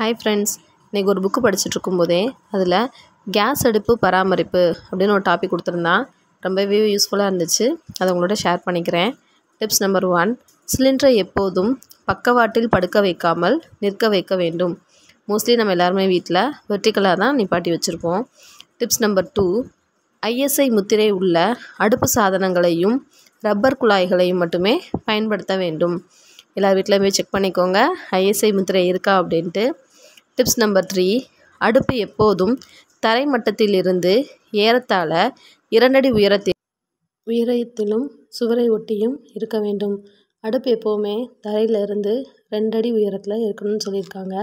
hi friends இன்றைக்கி ஒரு book படிச்சுட்டு இருக்கும்போதே அதில் கேஸ் அடுப்பு பராமரிப்பு அப்படின்னு ஒரு டாபிக் கொடுத்துருந்தான் ரொம்பவே யூஸ்ஃபுல்லாக இருந்துச்சு அதை உங்களோட ஷேர் பண்ணிக்கிறேன் டிப்ஸ் நம்பர் ஒன் சிலிண்டரை எப்போதும் பக்கவாட்டில் படுக்க வைக்காமல் நிற்க வைக்க வேண்டும் மோஸ்ட்லி நம்ம எல்லாருமே வீட்டில் வெர்டிக்கலாக தான் நிப்பாட்டி வச்சுருப்போம் டிப்ஸ் நம்பர் டூ ஐஎஸ்ஐ முத்திரை உள்ள அடுப்பு சாதனங்களையும் ரப்பர் குழாய்களையும் மட்டுமே பயன்படுத்த வேண்டும் எல்லார் வீட்டிலையுமே செக் பண்ணிக்கோங்க ஐஎஸ்ஐ முத்திரை இருக்கா அப்படின்ட்டு டிப்ஸ் நம்பர் த்ரீ அடுப்பு எப்போதும் தரை மட்டத்திலிருந்து ஏறத்தாழ இரண்டடி உயரத்தில் உயரத்திலும் சுவரை ஒட்டியும் இருக்க வேண்டும் அடுப்பு எப்போவுமே தரையிலிருந்து ரெண்டடி உயரத்தில் இருக்கணும்னு சொல்லியிருக்காங்க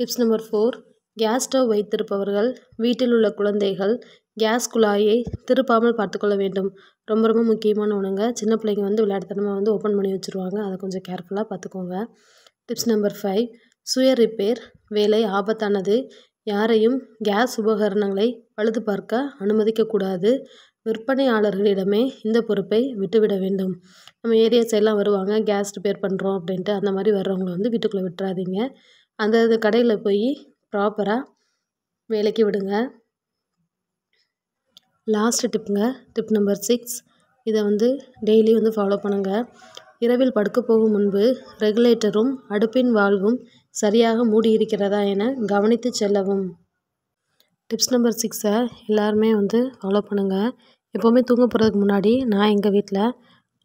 tips number four gas stove வைத்திருப்பவர்கள் வீட்டில் உள்ள குழந்தைகள் கேஸ் குழாயை திருப்பாமல் பார்த்துக்கொள்ள வேண்டும் ரொம்ப ரொம்ப முக்கியமான ஒன்றுங்க சின்ன பிள்ளைங்க வந்து விளையாட்டுத்தனமாக வந்து ஓப்பன் பண்ணி வச்சுருவாங்க அதை கொஞ்சம் கேர்ஃபுல்லாக பார்த்துக்கோங்க டிப்ஸ் நம்பர் ஃபைவ் சுய ரிப்பேர் வேலை ஆபத்தானது யாரையும் கேஸ் உபகரணங்களை பழுது பார்க்க அனுமதிக்கக்கூடாது விற்பனையாளர்களிடமே இந்த பொறுப்பை விட்டுவிட வேண்டும் நம்ம ஏரியா சைட்லாம் வருவாங்க கேஸ் ரிப்பேர் பண்ணுறோம் அப்படின்ட்டு அந்த மாதிரி வர்றவங்களை வந்து வீட்டுக்குள்ளே விட்டுறாதீங்க அந்த கடையில் போய் ப்ராப்பராக வேலைக்கு விடுங்க லாஸ்ட்டு டிப்புங்க டிப் நம்பர் சிக்ஸ் இதை வந்து டெய்லி வந்து ஃபாலோ பண்ணுங்கள் இரவில் படுக்கப் போகும் முன்பு ரெகுலேட்டரும் அடுப்பின் வால்வும் சரியாக மூடியிருக்கிறதா என கவனித்துச் செல்லவும் டிப்ஸ் நம்பர் சிக்ஸை எல்லாருமே வந்து ஃபாலோ பண்ணுங்கள் எப்போவுமே தூங்க போகிறதுக்கு முன்னாடி நான் எங்கள் வீட்டில்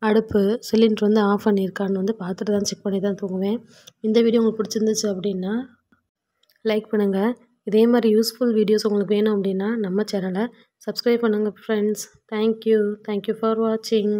அடுப்பு சிலிண்ட்ரு வந்து ஆஃப் பண்ணியிருக்கான்னு வந்து பார்த்துட்டு தான் செக் பண்ணி தான் தூங்குவேன் இந்த வீடியோ உங்களுக்கு பிடிச்சிருந்துச்சு அப்படின்னா லைக் பண்ணுங்கள் இதே மாதிரி யூஸ்ஃபுல் வீடியோஸ் உங்களுக்கு வேணும் அப்படின்னா நம்ம சேனலை சப்ஸ்கிரைப் பண்ணுங்கள் ஃப்ரெண்ட்ஸ் தேங்க்யூ தேங்க்யூ ஃபார் வாட்சிங்